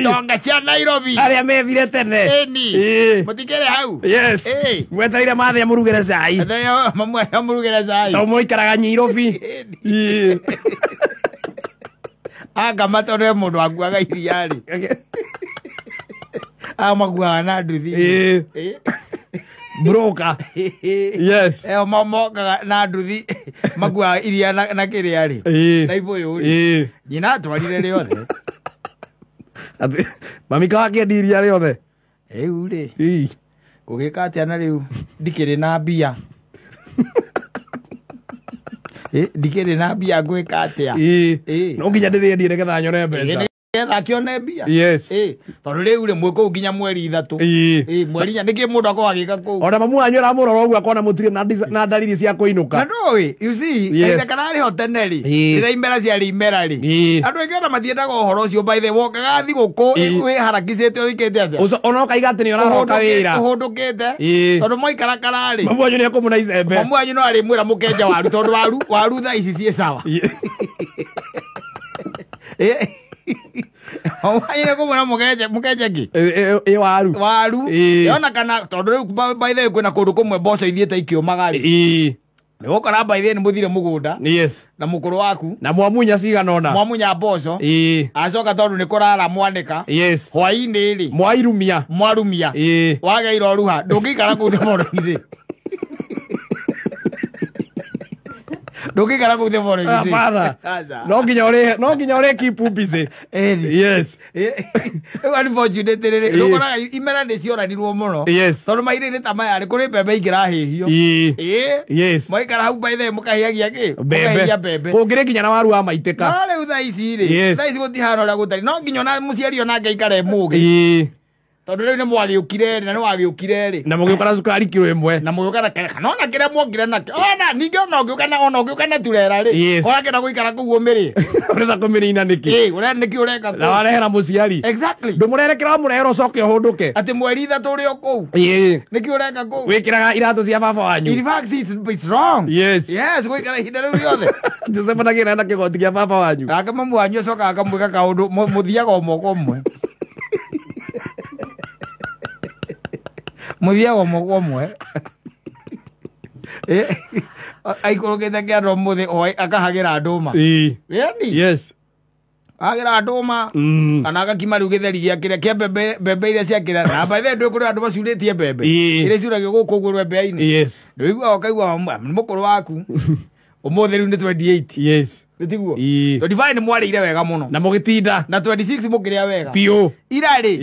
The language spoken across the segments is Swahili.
ndonga cia nairobi aria methire tene ĩni mutikere hau yes mwetereire mathĩa mũrugĩre cai mamweha mũrugĩre cai to mũikaraga nyairobi anga matone mũndũ anguaga iria rĩ amaguaga na nduthi broka yes eo momokaga na nduthi maguaga iria na kĩrĩa naibuyu na ibũyũ rĩ nyina atwarire rĩothe mamika atĩ mami kakĩendia iria rĩothe rĩu rĩ gũgĩka atĩa na rĩu ndikĩrĩ na mbia ndikĩrĩ na mbia ngwĩka atĩa no nginya ndĩrĩendie nĩgetha nyone mbeca getha akione mbia yes eh tondu ri ri mwiko u nginya mweri ithatu eh mweri inya niki mundu akwa gika kuu ona mamu ra muroro uguo akona mutire na dalili cia kuinuka na we you see yes. kaita kana ri ho tene ri imera cia ri imera ri andu aingi ona matiendaga ũhoro ũcio by the ga thi wokaga harakisete wĩharakicĩte wĩkĩte atĩa ona ũkaiga atĩ nĩ ũrahoka wĩra ũhũndũkĩte tondũ kara ri mamu wanyu nĩ ekũmũna icembe mamu wanyu no ari mwira mukenja waru tondu waru waru thaa ici ciĩ sawa Wanyine kumuna mugeje mugeje ki? Ĩ eh, eh, eh, waru. Waru. Yona kana tondu riu by the kwina kundu kumwe mboco ithiite ikiumaga ri. Ĩ nä gå kora mbaithä nä må thire må gå nda na må kå rå waku na mwamunya cigana ona mwamunya mboco acoka tondå nä kå rara mwanä ka hwainä rä mwairumia mwarumia wageira ruha ndå ngä ikara kå moro-inä ndungikara kå u thä mora no nginya å no nginya å rä kipumbicä rä rä koraga imera nä cioranirwo må no tondå mairä nä ta maya rä kå rä mbembe ingä rahä hio mwaikara hau mbaithe må kahiagia kä mbembe mbembe kå ngä rä nginya na waru wa maitä ka no rä u thaa ici rä thaa ici gå tihana å rä a gå tarä no nginya ona må ciari onange ikare må gä tondå rä u nä mwagä å kire rä na nä wagä å kire rä na må gä å kana cukari kirå ä mwe na må gä å kana kere ona kä rä a mwongire nakä ona ningä ona å ngä å kana ona å ngä å kana turera rä årakenda gå ikara kå u å mä rä å renda kå mä rä ina nä kä å renda nä kä å renga na warehera må ciari ndå må rerekera wa må rehera å coke å hå ndå ke atä mweri ithatå rä o kå u nä kä å renga kå u wä kä raga iratå cia baba wanyu gå ikara ihinda rä u rĩothe tå cemanagä ra na kä goti gä a baba wanyu nake mamu wanyu acokaga kamwä ka kaå ndå må thiaga å moko mwe muthia wa mwe eh, aikurukite kiando muthi oi akahagira nduma really yes agira nduma mm. kana agakima riu githeri gia kiria kia bebe mbembe iria ciakira na baithe ndui kuri andu macuretie mbembe iria ciuragio guku uguo rwembeaini yes nduigua ukaigua mukuru waku umuthi riu ni 28 yes nitiguo tondivai nä mwarä ire wega muno na mugitinda na 26 må kä wega a wega piå irarä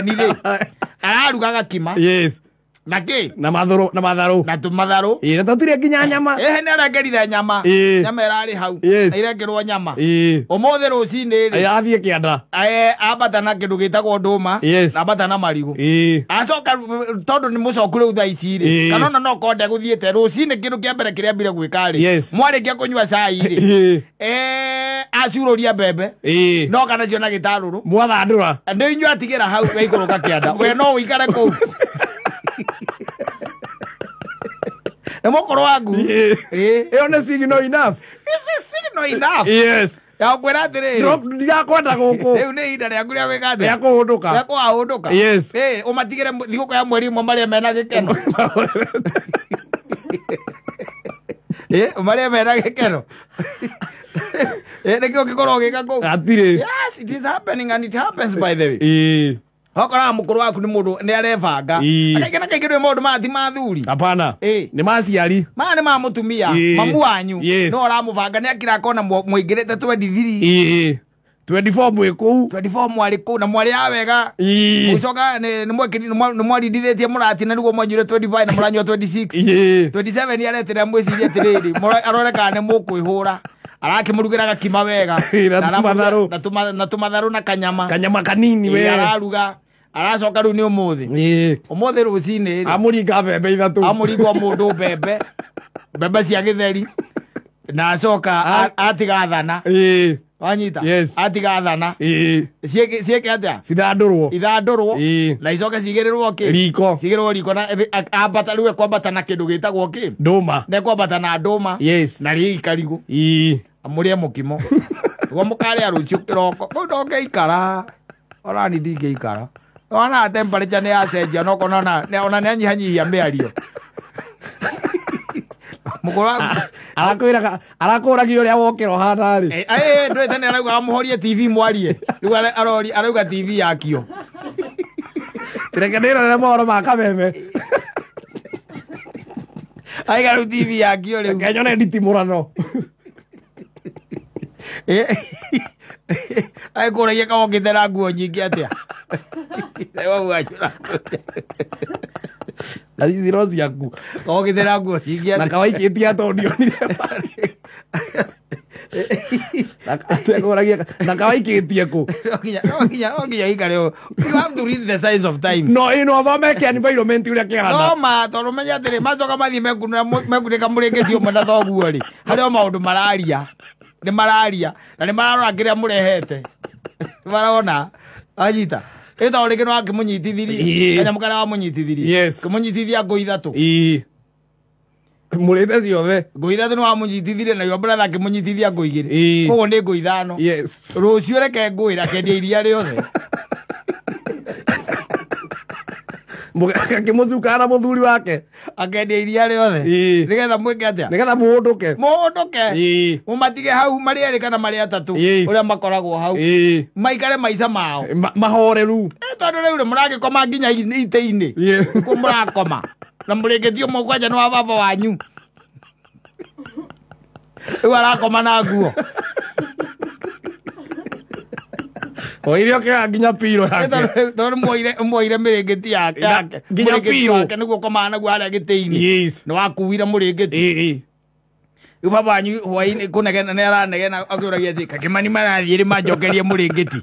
27 rä araruga gakima yes na kä na mathå na matharå na tå ä na twatuire nginya eh, nyama ä eh, nä arengerire nyama nyama ärarä hau na irengerwo nyama å må thä rå cinä rä athiä kä anda eh, ambata na kä ndå gä tagwo ndå ma ambata na marigå acoka tondå nä må coku rä u tha icirä kana ona no konde gå thiä te rå cinä kä ndå kä ambere kä rä ambire gwä ka rä mwarä kia kå nyua cairä ria mbembe no kana cio na gitaruru mwathandura nä inyuä atigä hau weikå kĩanda we no wikare kå nä må korwo wangu ä yo nä signal enough signal enough yes yakwira atiriri ndigakwenda guku riu ni ihinda riaku ria gwika atia ria kuhunduka ria kuhunduka yes umatigire thiguku ya mweri umwe maria mena gikeno maria mena gikeno nä kä o gä korwo gä ka kå u okoraga må kå rå waku nä må ndå nä arebanga kaingä na kaingä ndå maå ndå mati mathuri thuri nä maciari maya nä ma må tumia mamu wanyu no å ramå banga nä akira kona mwä ngä rä te twendithiri 24 mwä kå u 24 mwarä kå na mwarä a wega må rati na niguo mwanyuire na må ranyua 26 27 aretä mwä rä rä arore kana må kwä hå ra arakimurugira gakima wega na tumatharu na kanyama kanyama kanini we araruga aracoka mbembe mbembe mbembe cia githeri na acoka atigathana wanyita yes. atigathana ciäke atä cithandå ithandå rwo na icoke cigä rä rwo kä riko cigä rwo riko na ambata rä u ekwambata na kä ndå gä tagwo kä ndå ma nekwambata na ndå yes. na rä ikarigå må rä e må kimo guo må karä a rå ciå kä roko ikara orani ndingä ikara ona temperature nä yacenjia nokona ona nä anyihanyihia mä ario mukora arakwira ka arakora giyo ria wokero hana ri eh, eh, eh ndwe tene arauga amuhorie tv mwarie riu arori arauga tv yakio tirekanira na moro ma kameme aiga riu tv yakio riu kenyone nditimurano eh, aikå ragia kawongä te na nguo nyingä atä a wagå gacå ra na ici no ciaku ogethera nguo na kawaikitie atondioni na environment å rä a kä hanoma menye atä macoka mathiä mekunä ka må rä ngä cio mwe na thoguo rä harä o maå ndå mararia nä mararia na nä mararora kä rä må rehete marona anyita ä tondå rä ngä no akä må nyitithirie kanyamå kana wamå nyitithirie kä må nyitithia ngå ithatå må rä te ciothe ngå ithatå nä wamå nyitithirie nayo mbratha akä må nyitithia ngå igä rä koguo nä ngå ithano rå ciå reke ngå ä ra kendia iria rä othe akĩmũcukana muthuri wake akendia iria riothe nigetha mwike atia nigetha mũhũndũke mũhũndũke mumatige hau marĩ eri kana marĩ atatu uria makoragwo hau maikare maica mao mahoreru tondu riu rĩ mũragĩkoma nginya iteini ku murakoma na murigithio mũgwanja ni wa baba wanyu riu arakoma na nguo Muire okä nginya piro yake. mä rä muire ti yake yake. Nginya piro yake niguo komana naguo haria gitiini. Yes. Ni wakuire muringiti. Eh eh. Rä baba wanyu hwainä kå negena nä aranegena akä å ragia atä kakä mani marathiä rä manjokerie må rä ngä ti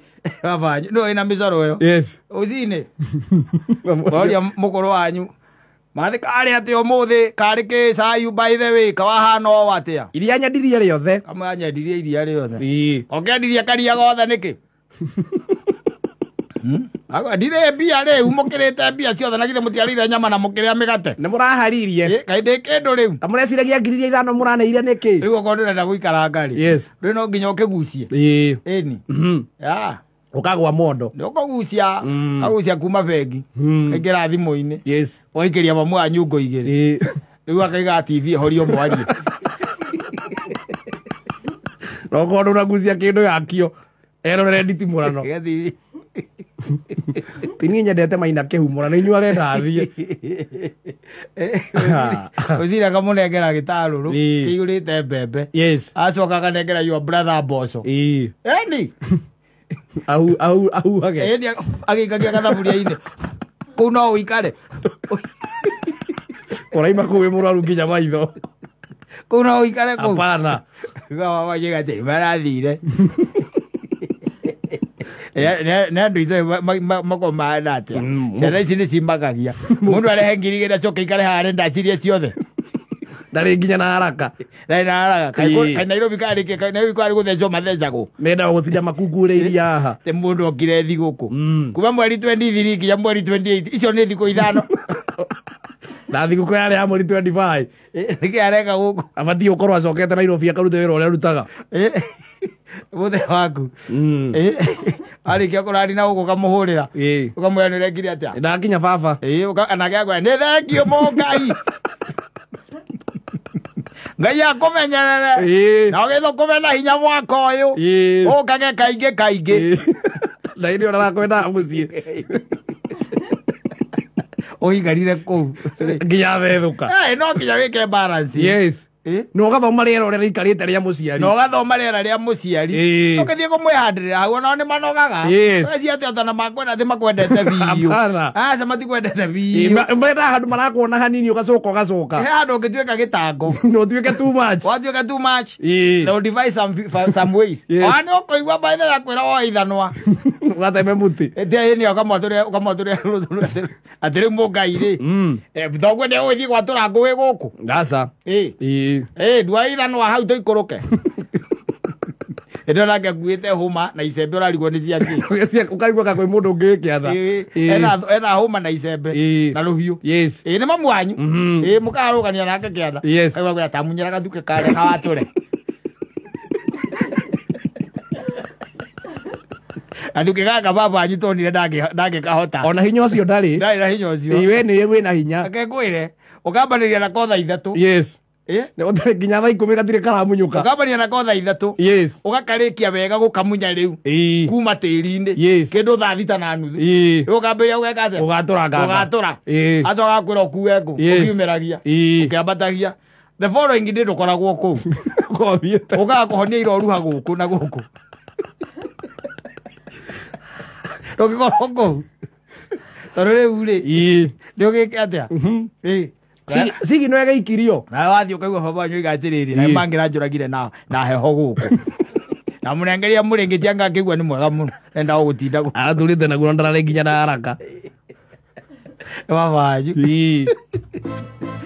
abanye no ina mizoro yo yes uzine waria mukoro wanyu mathi kari ati umuthi kari ki cayu by the way kawahana o atia iria nyendirie riothe kamwe anyendirie iria riothe ongendirie karia gothe niki hmm? ndirä mbia rä u må kä rä te mbia ciothe na githä må tiarä nyama na må kä rä a mä gate nä må raharirie kaä ndä kä ndå rä u ta må reciragia ngiri iria ithano må ranä ire nä kä rä u okorwo ndå yes gå ikaranga rä ndå no nginya å kä gucie ukagwa mondo nä å mm. agucia kuma bengi mm. ra thimå-inä ũgaikä ria mamwe a nyungo igä eh. rä rä u akaiga tv horio mwarie nokorwo na gucia kä ndå yakio erorere nditimå tini nyendete maina kä humå ra nä arenda thiä å ciraga nengera gä tarå rå eh. kä ihå rä te mbembe boso nengera yo au au auhage ĩndĩ agĩikagia gathaburia-inĩ kũu no ũikare ũraima kũu wĩ mũrwaru nginya maitho kũu no ũikare kũu hapana gawawajĩgatĩ marathire nĩ andũ itũ makomahana mm. ciana ici nä nĩ cimbagagia ndå arehe ngiri igĩrĩ acoke ikare haha arenda acirie ciothe ndarä nginya na haraka ndarä na haraka nairobi karä nairobi karä gå thecwo mathecagwo mendaga gå tinda makungurä iria haha tä må ndå okire thigå mm. kå kuma mweri 23 nginya mweri 28 icio nä thikå ithano na thigukå yarä ya mweri 25 nä kä areka gå kå abatiä gå korwo acokete nairobi akarute wä ra å rä a arutaga mũthee waku mm. arĩkia kũrari na ũgũka mũhũrĩra ũkamwĩra nĩ ũrekire atĩa ndakinya baba nake agwa nĩ thengio mũngai ngai akũmenyerere na ũgĩthũkũme na hinya mwaka ũyũ ũkage kaingĩ kaingĩ na ĩrĩ ũrarakwendaga mũciĩ ũigarire kũu nginya thethũka no nginya wĩke balance yes na ũgathoma rĩera ũrĩa rĩikarĩte rĩa mũciari na ũgathoma rĩera rĩa mũciari ũkĩthiĩ kũmwĩhandĩrĩra hau onao nĩ manogaga ũreci atĩ otana makwenda thĩ makwendete biũ ah, aca matikwendete biũ menda handũ marakuona hanini ũgacoka ũgacoka he handũ ũngĩtuĩka gĩtango na ũtuĩke too much watuĩke too much na ũdivide some, some ways ona ah, nĩ ũkũigua maithe yakwĩra woe ithanwa ũgateme mũtĩ nĩ ũkamwatũrĩa atĩ rĩu mũngai rĩ mm. eh, thoguo nĩ ũgũthiĩ gwatũra ngũĩ gũkũ aca ä ndua ithanwa hau tå ikå rå ke ä ndä onange nguä te hå ma na icembe å rarigwo nä ciaciå karigwo kakwä må ndå å ngä kä atha hå ma na icembe na rå hiå ä nä mamu wanyu ä må karå gania nake kä anda tamunyä ra gathuke karä na watå re gathukä gaka baba tonire ndangä kahota ona hinya å cio ndarä ndarä na hinya å cio we nä wä na hinya akengwä re å kambanä ria na kotha ithatå nä gå nginya tha ikå mä gatirä karamunyå ka gabani anako tha ithatå yes. å gakarä kia wega gå kamunya rä u kuma tä ri-inä yes. kä ndå thaa thita na nuthu å gambä ria å geka å gatå ra acoka kwä ra å kuge ngå å kiumä ragia å kä ambatagia the following ndä ndå koragwo kå u å gaga kå honia iroruha gå kå na gå kå ndå gä korwo kå u tondå rä u rä ndä å gä ke atä a mm-hmm cigi eh? no ikirio na wathiä å kaigua baba wanyu rä na mangä ranjå na na heho gå kå na må nengeria rä ngä tianga ngigua ni nä mwega må no enda gå gå tinda aratå rä te nginya na araka baba